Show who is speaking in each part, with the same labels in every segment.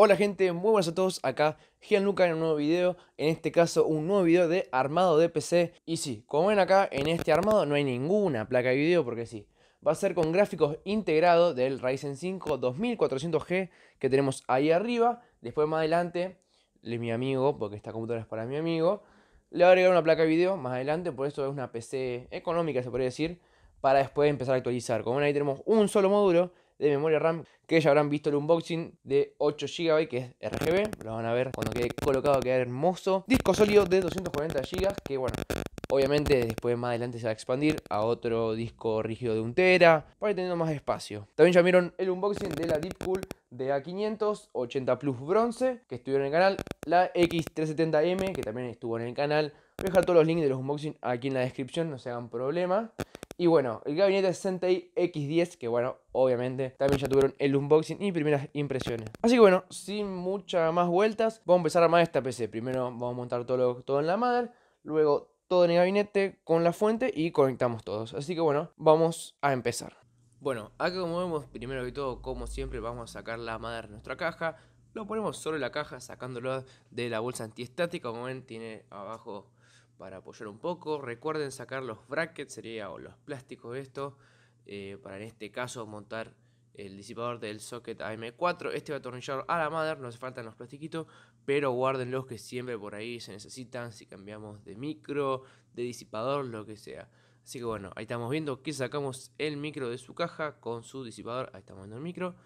Speaker 1: Hola gente, muy buenas a todos, acá Gianluca en un nuevo video, en este caso un nuevo video de armado de PC Y sí, como ven acá, en este armado no hay ninguna placa de video porque sí Va a ser con gráficos integrados del Ryzen 5 2400G que tenemos ahí arriba Después más adelante, mi amigo, porque esta computadora es para mi amigo Le voy a agregar una placa de video más adelante, por eso es una PC económica se podría decir Para después empezar a actualizar, como ven ahí tenemos un solo módulo de memoria RAM que ya habrán visto el unboxing de 8 GB que es RGB, lo van a ver cuando quede colocado, queda hermoso. Disco sólido de 240 GB que bueno, Obviamente después más adelante se va a expandir a otro disco rígido de un tera para ir teniendo más espacio. También ya vieron el unboxing de la Deepcool de A500 80 Plus Bronce que estuvieron en el canal. La X370M que también estuvo en el canal. Voy a dejar todos los links de los unboxing aquí en la descripción, no se hagan problema. Y bueno, el gabinete Sentei X10, que bueno, obviamente también ya tuvieron el unboxing y primeras impresiones. Así que bueno, sin muchas más vueltas, vamos a empezar a armar esta PC. Primero vamos a montar todo, todo en la madre, luego todo en el gabinete con la fuente y conectamos todos. Así que bueno, vamos a empezar. Bueno, acá como vemos, primero que todo, como siempre, vamos a sacar la madre de nuestra caja. Lo ponemos sobre la caja sacándolo de la bolsa antiestática, como ven tiene abajo para apoyar un poco. Recuerden sacar los brackets, sería o los plásticos de esto, eh, para en este caso montar el disipador del socket AM4. Este va atornillar a la madre, no se faltan los plastiquitos, pero guarden los que siempre por ahí se necesitan si cambiamos de micro, de disipador, lo que sea. Así que bueno, ahí estamos viendo que sacamos el micro de su caja con su disipador. Ahí estamos viendo el micro.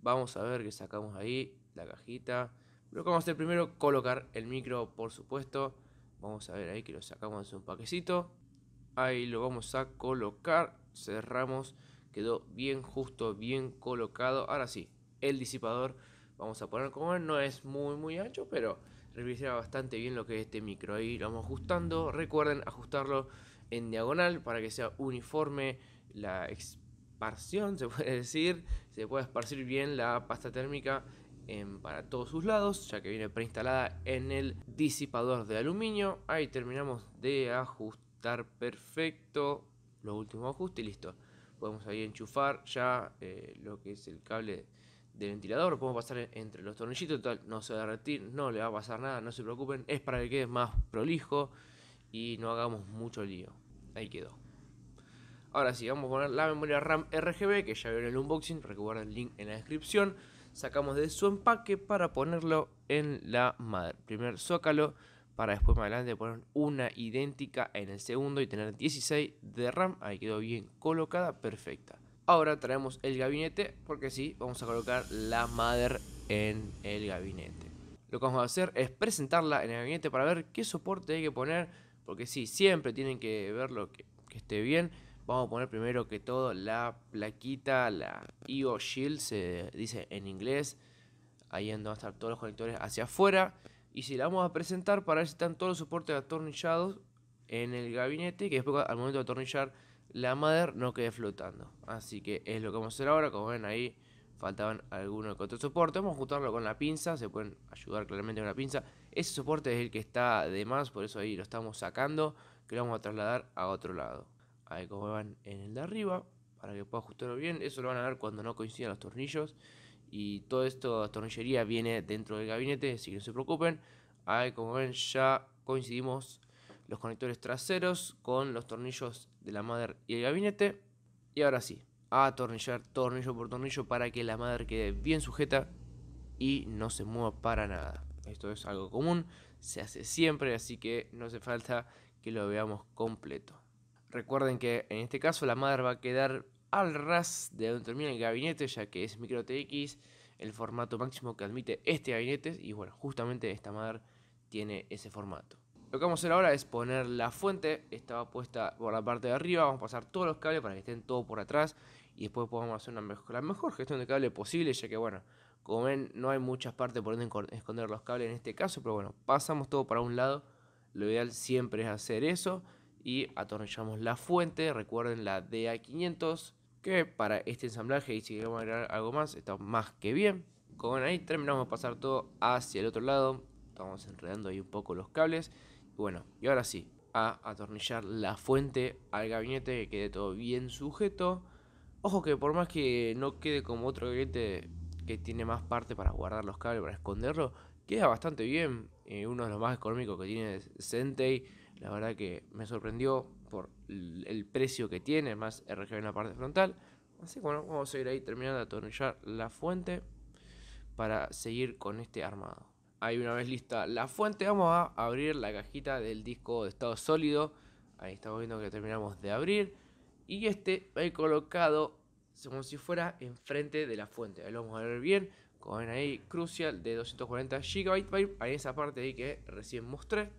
Speaker 1: Vamos a ver que sacamos ahí la cajita. Lo que vamos a hacer primero, colocar el micro, por supuesto. Vamos a ver ahí que lo sacamos un paquecito. Ahí lo vamos a colocar. Cerramos. Quedó bien justo, bien colocado. Ahora sí, el disipador vamos a poner como No es muy, muy ancho, pero revisará bastante bien lo que es este micro. Ahí lo vamos ajustando. Recuerden ajustarlo en diagonal para que sea uniforme la expansión, se puede decir. Se puede esparcir bien la pasta térmica para todos sus lados, ya que viene preinstalada en el disipador de aluminio. Ahí terminamos de ajustar perfecto los últimos ajustes y listo. Podemos ahí enchufar ya eh, lo que es el cable de ventilador, podemos pasar entre los tornillitos, total, no se va a derretir, no le va a pasar nada, no se preocupen, es para que quede más prolijo y no hagamos mucho lío. Ahí quedó. Ahora sí, vamos a poner la memoria RAM RGB que ya vieron en el unboxing, recuerden el link en la descripción sacamos de su empaque para ponerlo en la madre. Primer zócalo para después más adelante poner una idéntica en el segundo y tener 16 de RAM. Ahí quedó bien colocada, perfecta. Ahora traemos el gabinete porque sí, vamos a colocar la madre en el gabinete. Lo que vamos a hacer es presentarla en el gabinete para ver qué soporte hay que poner porque sí, siempre tienen que verlo que esté bien Vamos a poner primero que todo la plaquita, la IO Shield, se dice en inglés. Ahí en donde van a estar todos los conectores hacia afuera. Y si la vamos a presentar para ver si están todos los soportes atornillados en el gabinete. Que después al momento de atornillar la madre no quede flotando. Así que es lo que vamos a hacer ahora. Como ven ahí faltaban algunos que soportes. soporte. Vamos a juntarlo con la pinza. Se pueden ayudar claramente con la pinza. Ese soporte es el que está de más. Por eso ahí lo estamos sacando. Que lo vamos a trasladar a otro lado a como van en el de arriba para que pueda ajustarlo bien. Eso lo van a ver cuando no coincidan los tornillos. Y todo esto, de tornillería, viene dentro del gabinete, así que no se preocupen. Ahí como ven ya coincidimos los conectores traseros con los tornillos de la madre y el gabinete. Y ahora sí, a atornillar tornillo por tornillo para que la madre quede bien sujeta y no se mueva para nada. Esto es algo común, se hace siempre, así que no hace falta que lo veamos completo. Recuerden que en este caso la madre va a quedar al ras de donde termina el gabinete, ya que es MicroTX el formato máximo que admite este gabinete y bueno, justamente esta madre tiene ese formato. Lo que vamos a hacer ahora es poner la fuente, estaba puesta por la parte de arriba, vamos a pasar todos los cables para que estén todos por atrás y después podemos hacer una mejor, la mejor gestión de cable posible, ya que bueno, como ven no hay muchas partes por donde esconder los cables en este caso, pero bueno, pasamos todo para un lado, lo ideal siempre es hacer eso y atornillamos la fuente, recuerden la DA500, que para este ensamblaje y si queremos agregar algo más está más que bien. Con ahí terminamos de pasar todo hacia el otro lado, estamos enredando ahí un poco los cables bueno, y ahora sí, a atornillar la fuente al gabinete que quede todo bien sujeto. Ojo que por más que no quede como otro gabinete que tiene más parte para guardar los cables, para esconderlo, queda bastante bien. Eh, uno de los más económicos que tiene Sentei la verdad que me sorprendió por el precio que tiene, más RGB en la parte frontal. Así que bueno, vamos a ir ahí terminando de atornillar la fuente para seguir con este armado. Ahí una vez lista la fuente, vamos a abrir la cajita del disco de estado sólido. Ahí estamos viendo que terminamos de abrir. Y este va a ir colocado como si fuera enfrente de la fuente. Ahí lo vamos a ver bien. con ahí, Crucial de 240 GB. Ahí esa parte ahí que recién mostré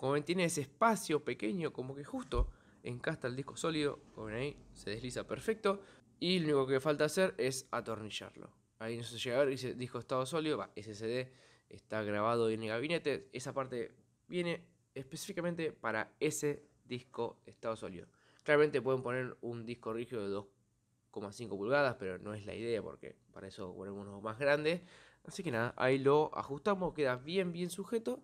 Speaker 1: como tiene ese espacio pequeño, como que justo encasta el disco sólido, como ven ahí, se desliza perfecto. Y lo único que falta hacer es atornillarlo. Ahí no se llega a ver, dice disco estado sólido, va, SSD, está grabado en el gabinete. Esa parte viene específicamente para ese disco estado sólido. Claramente pueden poner un disco rígido de 2,5 pulgadas, pero no es la idea porque para eso ponemos uno más grande. Así que nada, ahí lo ajustamos, queda bien bien sujeto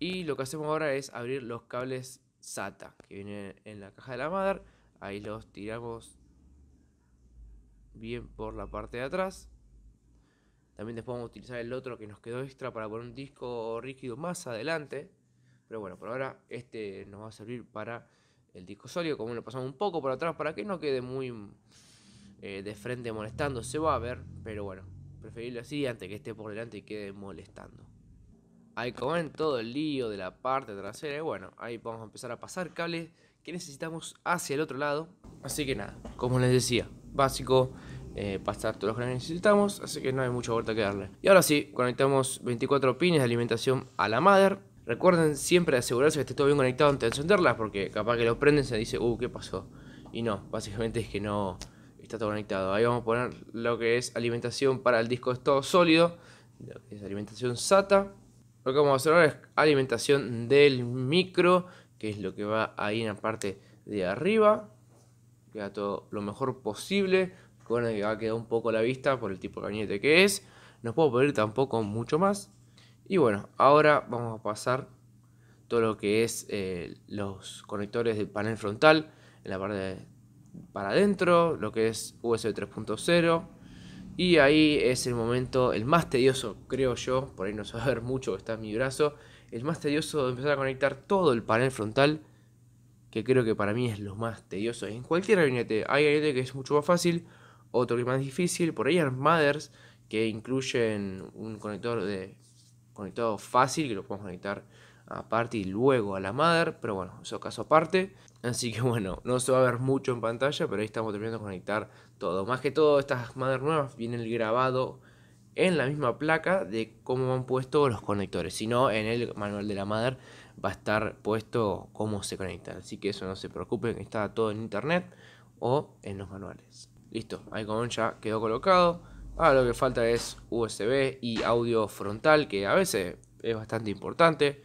Speaker 1: y lo que hacemos ahora es abrir los cables SATA que vienen en la caja de la madre. Ahí los tiramos bien por la parte de atrás. También después vamos a utilizar el otro que nos quedó extra para poner un disco rígido más adelante. Pero bueno, por ahora este nos va a servir para el disco sólido. Como lo pasamos un poco por atrás para que no quede muy eh, de frente molestando. Se va a ver, pero bueno, Preferirlo así antes que esté por delante y quede molestando. Ahí como ven todo el lío de la parte trasera. Y bueno, ahí vamos a empezar a pasar cables que necesitamos hacia el otro lado. Así que nada, como les decía, básico. Eh, pasar todos los que necesitamos, así que no hay mucha vuelta que darle. Y ahora sí, conectamos 24 pines de alimentación a la madre. Recuerden siempre asegurarse que esté todo bien conectado antes de encenderlas, porque capaz que lo prenden se dice, uh, ¿qué pasó? Y no, básicamente es que no está todo conectado. Ahí vamos a poner lo que es alimentación para el disco de estado sólido, es alimentación SATA, lo que vamos a hacer ahora es alimentación del micro, que es lo que va ahí en la parte de arriba. Queda todo lo mejor posible, con el que va a quedar un poco la vista por el tipo de gabinete que es. No puedo pedir tampoco mucho más. Y bueno, ahora vamos a pasar todo lo que es eh, los conectores del panel frontal en la parte para adentro, lo que es USB 3.0 y ahí es el momento, el más tedioso, creo yo, por ahí no se va a ver mucho que está en mi brazo, el más tedioso de empezar a conectar todo el panel frontal, que creo que para mí es lo más tedioso en cualquier gabinete. Hay gabinete que es mucho más fácil, otro que es más difícil, por ahí hay mothers que incluyen un conector de conectado fácil, que lo podemos conectar aparte y luego a la mother, pero bueno, eso caso aparte. Así que bueno, no se va a ver mucho en pantalla, pero ahí estamos terminando de conectar todo. Más que todo, estas madres nuevas vienen grabado en la misma placa de cómo van puestos los conectores. Si no, en el manual de la madre va a estar puesto cómo se conectan. Así que eso no se preocupen, está todo en internet o en los manuales. Listo, Icon ya quedó colocado. Ahora lo que falta es USB y audio frontal, que a veces es bastante importante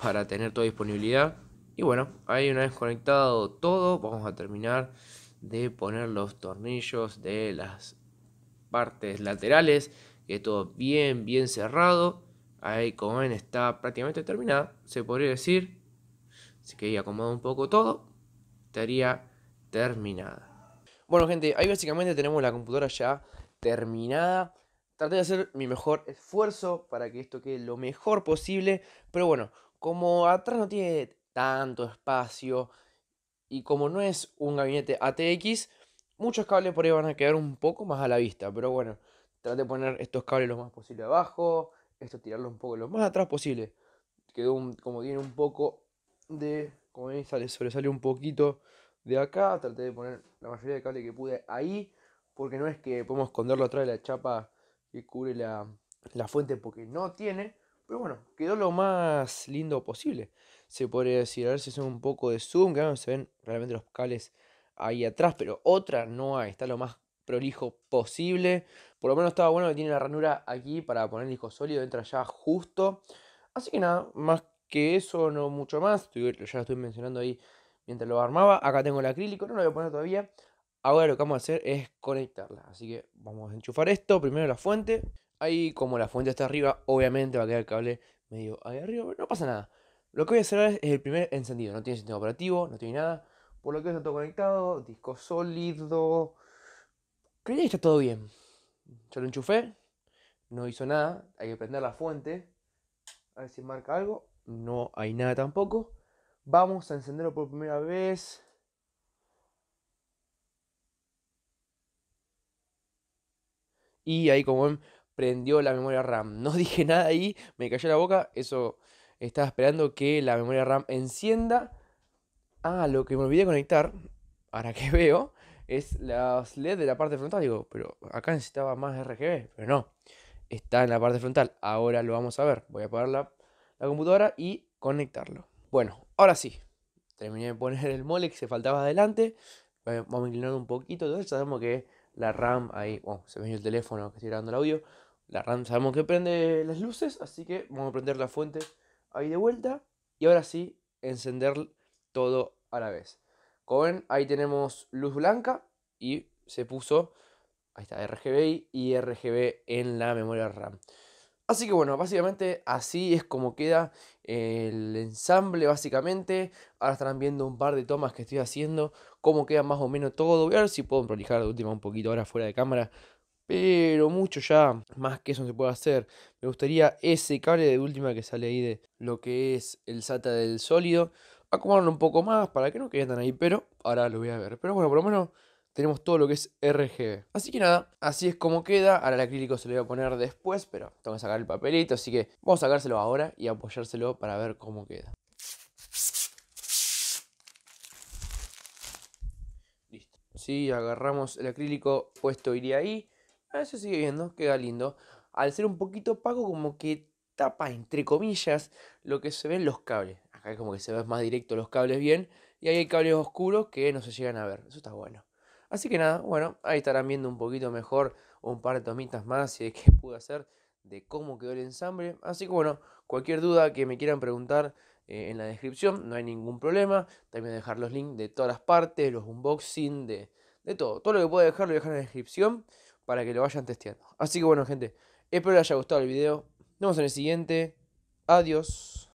Speaker 1: para tener toda disponibilidad. Y bueno, ahí una vez conectado todo, vamos a terminar de poner los tornillos de las partes laterales, que todo bien, bien cerrado. Ahí como ven está prácticamente terminada, se podría decir. Así que ahí un poco todo, estaría terminada. Bueno gente, ahí básicamente tenemos la computadora ya terminada. Traté de hacer mi mejor esfuerzo para que esto quede lo mejor posible. Pero bueno, como atrás no tiene tanto espacio. Y como no es un gabinete ATX, muchos cables por ahí van a quedar un poco más a la vista. Pero bueno, traté de poner estos cables lo más posible abajo, esto tirarlo un poco lo más atrás posible. Quedó como tiene un poco de, como ven, sale, sobresale un poquito de acá. Traté de poner la mayoría de cable que pude ahí, porque no es que podemos esconderlo atrás de la chapa que cubre la, la fuente, porque no tiene. Pero bueno, quedó lo más lindo posible. Se podría decir, a ver si son un poco de zoom, que no se ven realmente los cales ahí atrás, pero otra no hay, está lo más prolijo posible. Por lo menos estaba bueno que tiene la ranura aquí para poner el disco sólido, entra ya justo. Así que nada, más que eso, no mucho más. ya lo estoy mencionando ahí mientras lo armaba. Acá tengo el acrílico, no lo voy a poner todavía. Ahora lo que vamos a hacer es conectarla. Así que vamos a enchufar esto, primero la fuente. Ahí, como la fuente está arriba, obviamente va a quedar el cable medio ahí arriba, pero no pasa nada. Lo que voy a hacer ahora es el primer encendido. No tiene sistema operativo, no tiene nada. Por lo que es todo conectado, disco sólido. Creía que está todo bien. Yo lo enchufé, no hizo nada. Hay que prender la fuente. A ver si marca algo. No hay nada tampoco. Vamos a encenderlo por primera vez. Y ahí como ven, prendió la memoria RAM. No dije nada ahí, me cayó la boca, eso estaba esperando que la memoria RAM encienda. Ah, lo que me olvidé conectar, ahora que veo, es las LED de la parte frontal. Digo, pero acá necesitaba más RGB, pero no. Está en la parte frontal. Ahora lo vamos a ver. Voy a apagar la, computadora y conectarlo. Bueno, ahora sí. Terminé de poner el mole que se faltaba adelante. Vamos a inclinar un poquito. Entonces sabemos que la RAM ahí. Bueno, oh, se me dio el teléfono que estoy grabando el audio. La RAM sabemos que prende las luces, así que vamos a prender la fuente ahí de vuelta. Y ahora sí, encender todo a la vez. Como ven, ahí tenemos luz blanca y se puso, ahí está, RGB y RGB en la memoria RAM. Así que bueno, básicamente así es como queda el ensamble básicamente. Ahora estarán viendo un par de tomas que estoy haciendo, cómo queda más o menos todo. a ver si puedo prolijar de última un poquito ahora fuera de cámara pero mucho ya, más que eso se puede hacer. Me gustaría ese cable de última que sale ahí de lo que es el SATA del sólido. Acomodarlo un poco más para que no quede tan ahí, pero ahora lo voy a ver. Pero bueno, por lo menos tenemos todo lo que es RGB. Así que nada, así es como queda. Ahora el acrílico se lo voy a poner después, pero tengo que sacar el papelito, así que vamos a sacárselo ahora y apoyárselo para ver cómo queda. Listo. Sí, agarramos el acrílico puesto iría ahí. Ahí se sigue viendo, queda lindo. Al ser un poquito opaco, como que tapa, entre comillas, lo que se ven los cables. Acá como que se ven más directo los cables bien. Y ahí hay cables oscuros que no se llegan a ver. Eso está bueno. Así que nada, bueno, ahí estarán viendo un poquito mejor un par de tomitas más y de qué pude hacer, de cómo quedó el ensamble. Así que bueno, cualquier duda que me quieran preguntar eh, en la descripción, no hay ningún problema. También dejar los links de todas las partes, los unboxing, de, de todo. Todo lo que pueda dejar lo dejar en la descripción para que lo vayan testeando. Así que bueno, gente, espero les haya gustado el video. Nos vemos en el siguiente. Adiós.